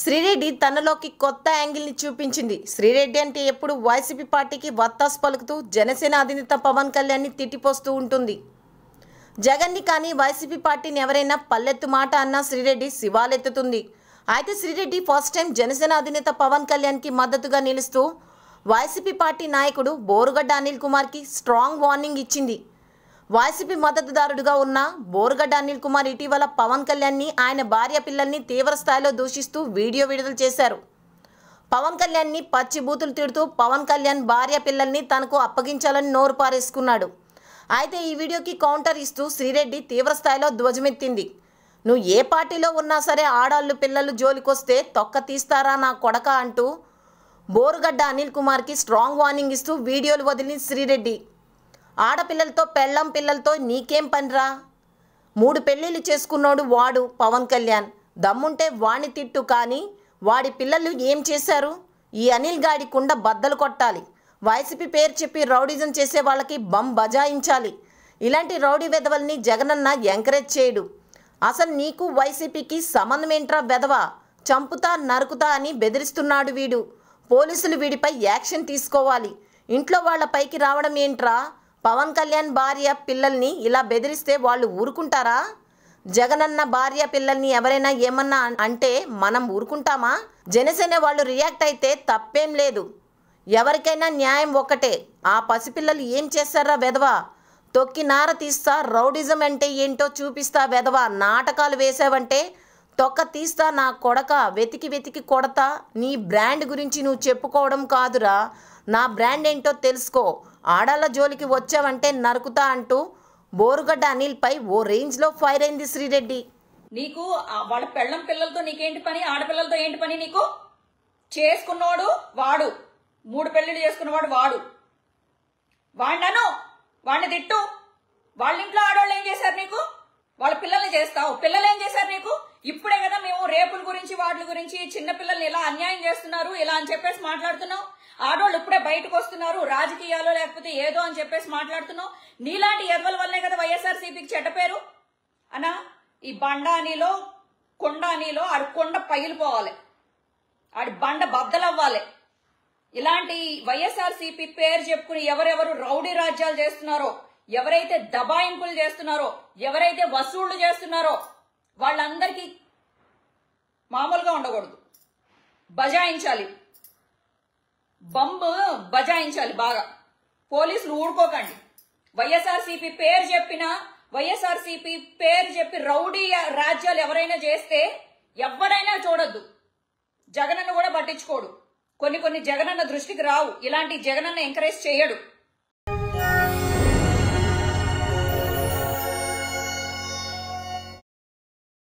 శ్రీరెడ్డి తనలోకి కొత్త యాంగిల్ని చూపించింది శ్రీరెడ్డి అంటే ఎప్పుడు వైసీపీ పార్టీకి వత్తాసు పలుకుతూ జనసేన అధినేత పవన్ కళ్యాణ్ని తిట్టిపోస్తూ ఉంటుంది జగన్ని కానీ వైసీపీ పార్టీని ఎవరైనా పల్లెత్తు మాట అన్నా శ్రీరెడ్డి శివాలెత్తుతుంది అయితే శ్రీరెడ్డి ఫస్ట్ టైం జనసేన అధినేత పవన్ కళ్యాణ్కి మద్దతుగా నిలుస్తూ వైసీపీ పార్టీ నాయకుడు బోరుగడ్డ అనిల్ కుమార్కి స్ట్రాంగ్ వార్నింగ్ ఇచ్చింది వైసీపీ మద్దతుదారుడుగా ఉన్న బోరుగడ్డ అనిల్ కుమార్ ఇటీవల పవన్ కళ్యాణ్ని ఆయన భార్య పిల్లల్ని తీవ్ర స్థాయిలో దూషిస్తూ వీడియో విడుదల చేశారు పవన్ కళ్యాణ్ని పచ్చి బూతులు తిడుతూ పవన్ కళ్యాణ్ భార్య పిల్లల్ని తనకు అప్పగించాలని నోరు పారేసుకున్నాడు అయితే ఈ వీడియోకి కౌంటర్ ఇస్తూ శ్రీరెడ్డి తీవ్ర స్థాయిలో ధ్వజమెత్తింది నువ్వు ఏ పార్టీలో ఉన్నా సరే ఆడాళ్ళు పిల్లలు జోలికొస్తే తొక్క తీస్తారా నా కొడక అంటూ బోరుగడ్డ అనిల్ కుమార్కి స్ట్రాంగ్ వార్నింగ్ ఇస్తూ వీడియోలు వదిలింది శ్రీరెడ్డి ఆడపిల్లలతో పెళ్ళం పిల్లలతో నీకేం పనిరా మూడు పెళ్ళిళ్ళు చేసుకున్నాడు వాడు పవన్ కళ్యాణ్ దమ్ముంటే వాణి తిట్టు కానీ వాడి పిల్లలు ఏం చేశారు ఈ అనిల్ గాడి కుండ బద్దలు కొట్టాలి వైసీపీ పేరు చెప్పి రౌడీజం చేసే వాళ్ళకి బం బజాయించాలి ఇలాంటి రౌడీ వెధవల్ని జగనన్న ఎంకరేజ్ చేయడు అసలు నీకు వైసీపీకి సంబంధం ఏంట్రా వెధవా చంపుతా నరుకుతా అని బెదిరిస్తున్నాడు వీడు పోలీసులు వీడిపై యాక్షన్ తీసుకోవాలి ఇంట్లో వాళ్ళ పైకి రావడం ఏంట్రా పవన్ కళ్యాణ్ భార్య పిల్లల్ని ఇలా బెదిరిస్తే వాళ్ళు ఊరుకుంటారా జగనన్న భార్య పిల్లల్ని ఎవరైనా ఏమన్నా అంటే మనం ఊరుకుంటామా జనసేన వాళ్ళు రియాక్ట్ అయితే తప్పేం లేదు ఎవరికైనా న్యాయం ఒకటే ఆ పసిపిల్లలు ఏం చేస్తారా వెధవా తొక్కి నార తీస్తా రౌడిజం అంటే ఏంటో చూపిస్తా వెధవా నాటకాలు వేసావంటే తొక్క తీస్తా నా కొడక వెతికి వెతికి కొడతా నీ బ్రాండ్ గురించి నువ్వు చెప్పుకోవడం కాదురా నా బ్రాండ్ ఏంటో తెలుసుకో ఆడాల జోలికి వచ్చావంటే నరుకుతా అంటూ బోరుగడ్డ అనిల్పై ఓ రేంజ్లో ఫైర్ అయింది శ్రీరెడ్డి నీకు వాళ్ళ పెళ్ళం పిల్లలతో నీకేంటి పని ఆడపిల్లలతో ఏంటి పని నీకు చేసుకున్నవాడు వాడు మూడు పెళ్ళిళ్ళు చేసుకున్నవాడు వాడు వాడినను వాడిని తిట్టు వాళ్ళ ఇంట్లో ఆడవాళ్ళు ఏం చేశారు నీకు చేస్తావు పిల్లలు ఏం చేశారు నీకు ఇప్పుడే కదా మేము రేపుల గురించి వాటి గురించి చిన్న పిల్లల్ని ఇలా అన్యాయం చేస్తున్నారు ఇలా అని చెప్పేసి మాట్లాడుతున్నావు ఆడోళ్ళు ఇప్పుడే బయటకు వస్తున్నారు రాజకీయాలు లేకపోతే ఏదో అని చెప్పేసి మాట్లాడుతున్నావు నీలాంటి ఎదవల వల్లే కదా వైఎస్ఆర్ సిపికి చెడ్డ పేరు అనా ఈ బండానీలో కొండానీలో ఆడి కొండ పగిలిపోవాలి ఆడి బండ బద్దలవ్వాలి ఇలాంటి వైఎస్ఆర్ సిపి పేరు చెప్పుకుని ఎవరెవరు రౌడీ రాజ్యాలు చేస్తున్నారో ఎవరైతే దబాయింపులు చేస్తున్నారో ఎవరైతే వసూళ్లు చేస్తున్నారో వాళ్ళందరికీ మామూలుగా ఉండకూడదు బజాయించాలి బంబు బజాయించాలి బాగా పోలీసులు ఊడుకోకండి వైఎస్ఆర్సీపీ పేరు చెప్పిన వైఎస్ఆర్సీపీ పేరు చెప్పి రౌడీ రాజ్యాలు ఎవరైనా చేస్తే ఎవరైనా చూడొద్దు జగనన్న కూడా పట్టించుకోడు కొన్ని కొన్ని జగనన్న దృష్టికి రావు ఇలాంటి జగనన్న ఎంకరేజ్ చేయడు